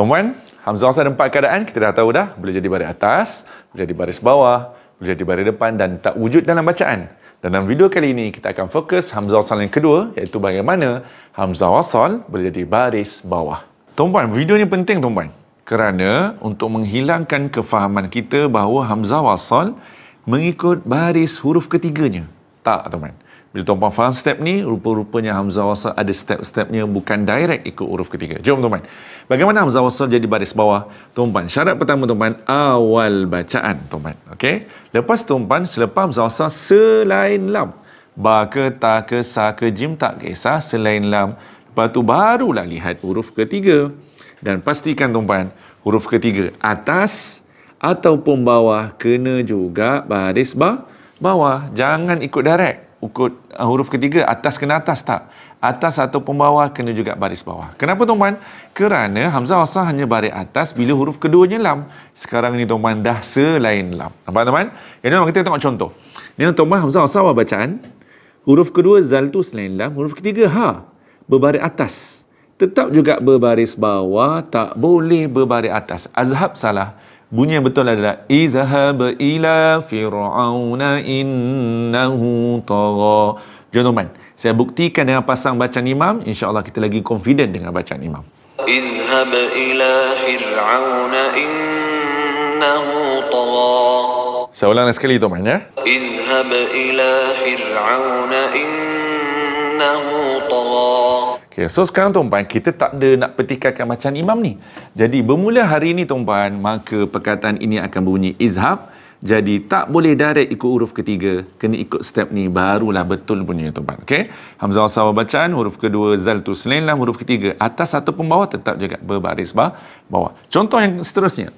Tuan Puan, Hamzah Hassan empat keadaan, kita dah tahu dah. Boleh jadi baris atas, boleh jadi baris bawah, boleh jadi baris depan dan tak wujud dalam bacaan. Dan dalam video kali ini, kita akan fokus Hamzah Hassan yang kedua iaitu bagaimana Hamzah Hassan boleh jadi baris bawah. Tuan Puan, video ini penting Tuan Puan. Kerana untuk menghilangkan kefahaman kita bahawa Hamzah Hassan mengikut baris huruf ketiganya. Tak Tuan Puan. Bila tuan-puan faham step ni, rupa-rupanya Hamzah Wasal ada step-stepnya bukan direct ikut huruf ketiga. Jom tuan-puan. Bagaimana Hamzah Wasal jadi baris bawah? Tuan-puan, syarat pertama tuan-puan, awal bacaan tuan-puan. Okay? Lepas tuan-puan, selepas Hamzah Wasal selain lam. Ba ke ta ke sa ke jim tak kisah selain lam. Lepas tu barulah lihat huruf ketiga. Dan pastikan tuan-puan, huruf ketiga atas ataupun bawah kena juga baris ba bawah. Jangan ikut direct ukut uh, huruf ketiga atas kena atas tak atas atau pembawa kena juga baris bawah kenapa tuan-tuan kerana hamzah wasah hanya baris atas bila huruf keduanya lam sekarang ni tuan-tuan dah selain lam nampak tuan-tuan jadi kita tengok contoh ni tuan-tuan hamzah wasah awal bacaan huruf kedua zal tu selain lam huruf ketiga ha berbaris atas tetap juga berbaris bawah tak boleh berbaris atas azhab salah Bunyi yang betul adalah Izhab ila fir'auna innahu tagha. Gentlemen, saya buktikan dengan pasang bacaan imam, insya-Allah kita lagi confident dengan bacaan imam. Izhab ila fir'auna innahu tagha. Saya ulang sekali tuan-tuan ya. Izhab ila fir'auna innahu innahu tagha. Okey, so sekarang tuan-puan, kita tak ada nak petikakan macam imam ni. Jadi bermula hari ini tuan-puan, maka perkataan ini akan bunyi izhab. Jadi tak boleh direct ikut huruf ketiga, kena ikut step ni barulah betul bunyinya tuan-puan. Okey. Hamzah wasaw bacaan huruf kedua zal tu selainlah huruf ketiga atas ataupun bawah tetap juga berbaris bawah. Contoh yang seterusnya.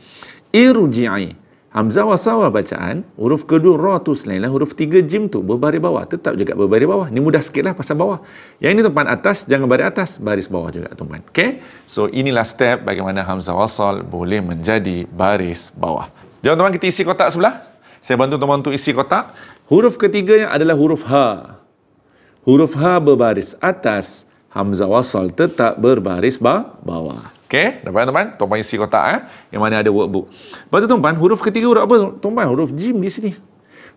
Irji'i. Hamzah wasawa bacaan, huruf kedua ra tu selainlah huruf tiga jim tu berbaris bawah. Tetap juga berbaris bawah. ini mudah sikit lah pasal bawah. Yang ini tempat atas, jangan baris atas. Baris bawah juga teman Okay? So inilah step bagaimana Hamzah wasal boleh menjadi baris bawah. jangan teman kita isi kotak sebelah. Saya bantu teman tuan untuk isi kotak. Huruf ketiga yang adalah huruf h ha. Huruf h ha berbaris atas. Hamzah wasal tetap berbaris bawah. Okey, nampak tuan-tuan? Tuan-tuan isi kotak eh? yang mana ada workbook. Lepas tu tuan huruf ketiga huruf apa tuan-tuan? Huruf jim di sini.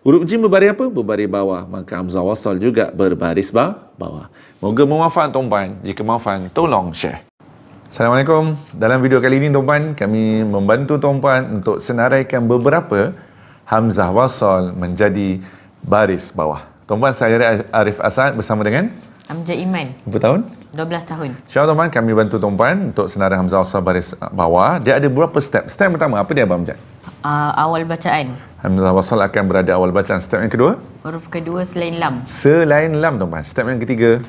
Huruf jim berbaris apa? Berbaris bawah. Maka Hamzah Wasal juga berbaris bah- bawah. Moga memafan tuan-tuan. Jika memafan, tolong share. Assalamualaikum. Dalam video kali ini tuan kami membantu tuan-tuan untuk senaraikan beberapa Hamzah Wasal menjadi baris bawah. Tuan-tuan, saya Arif Asad bersama dengan Amjad Iman. Berapa tahun? 12 tahun. Syarat Tuan kami bantu Tuan Puan untuk senarai Hamzah Usah baris bawah. Dia ada berapa step? Step pertama, apa dia Abang Amjad? Uh, ah, awal bacaan. Hamzah Wasal akan berada awal bacaan. Step yang kedua? Huruf kedua selain lam. Selain lam Tuan Puan. Step yang ketiga?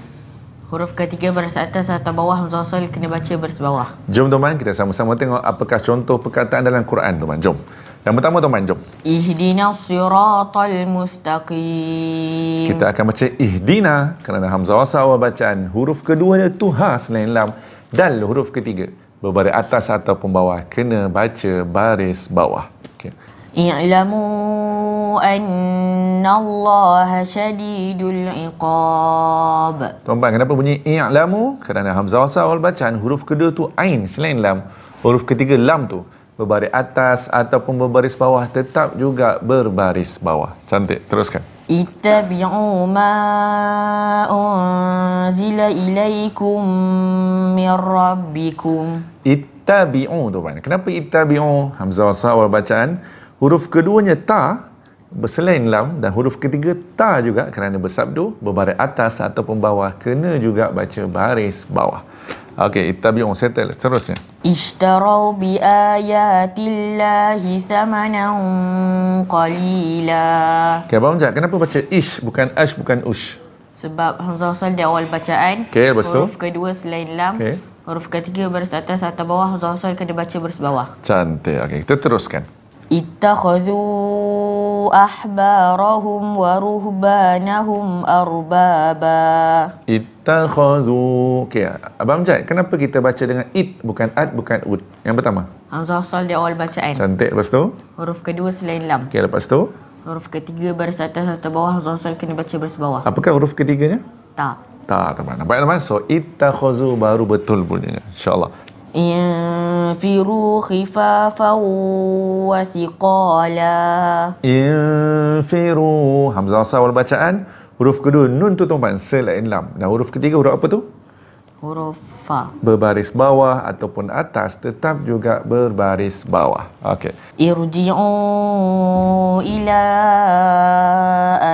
Huruf ketiga baris atas atau bawah Muzawasal kena baca baris bawah Jom tuan-tuan kita sama-sama tengok apakah contoh perkataan dalam Quran tuan-tuan Jom Yang pertama tuan-tuan jom Ihdina siratal mustaqim Kita akan baca ihdina Kerana Hamzah Wasal awal bacaan Huruf kedua dia tu ha selain lam Dan huruf ketiga Berbaris atas ataupun bawah Kena baca baris bawah okay. I'lamu anna Allah syadidul iqab. Tuan-tuan, kenapa bunyi I'lamu? Kerana Hamzah wasawal bacaan huruf kedua tu Ain selain Lam. Huruf ketiga Lam tu berbaris atas ataupun berbaris bawah tetap juga berbaris bawah. Cantik. Teruskan. Ittabi'u ma unzila ilaikum min rabbikum. Ittabi'u tu banyak. Kenapa ittabi'u? Hamzah wasawal bacaan. Huruf keduanya ta berselain lam dan huruf ketiga ta juga kerana bersabdu berbaris atas ataupun bawah kena juga baca baris bawah. Okey, tabi'un settle seterusnya. Ishtarau bi ayatillahi samanan qalila. Okey, abang Jack, kenapa baca ish bukan ash bukan ush? Sebab Hamzah Wasal di awal bacaan okay, lepas Huruf kedua selain lam okay. Huruf ketiga baris atas atau bawah Hamzah Wasal kena baca baris bawah Cantik, okay, kita teruskan اتخذوا أحبارهم ورهبانهم أربابا اتخذوا okay. Abang Jad, kenapa kita baca dengan it bukan at bukan ud? Yang pertama Hamzah Sal di awal bacaan Cantik lepas tu Huruf kedua selain lam Okay, lepas tu Huruf ketiga baris atas atau bawah Hamzah Sal kena baca baris bawah Apakah huruf ketiganya? Tak tak teman-teman. Baik teman-teman. So, itta khuzu baru betul bunyinya. InsyaAllah. انفروا خفافا وثقالا انفروا همزة وصاول bacaan huruf kedua nun tutupan selain lam dan huruf ketiga huruf apa tu huruf fa berbaris bawah ataupun atas tetap juga berbaris bawah okey irji'u ila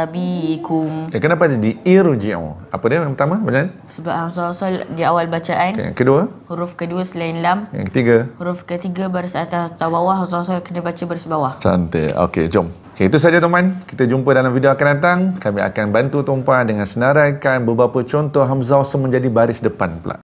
abikum ya, kenapa jadi irji'u apa dia yang pertama bacaan sebab asal-asal di awal bacaan okay. kedua huruf kedua selain lam yang ketiga huruf ketiga baris atas atau bawah asal-asal kena baca baris bawah cantik okey jom Okay, itu saja tuan-tuan. Kita jumpa dalam video akan datang. Kami akan bantu tuan-tuan dengan senaraikan beberapa contoh Hamzah menjadi baris depan pula.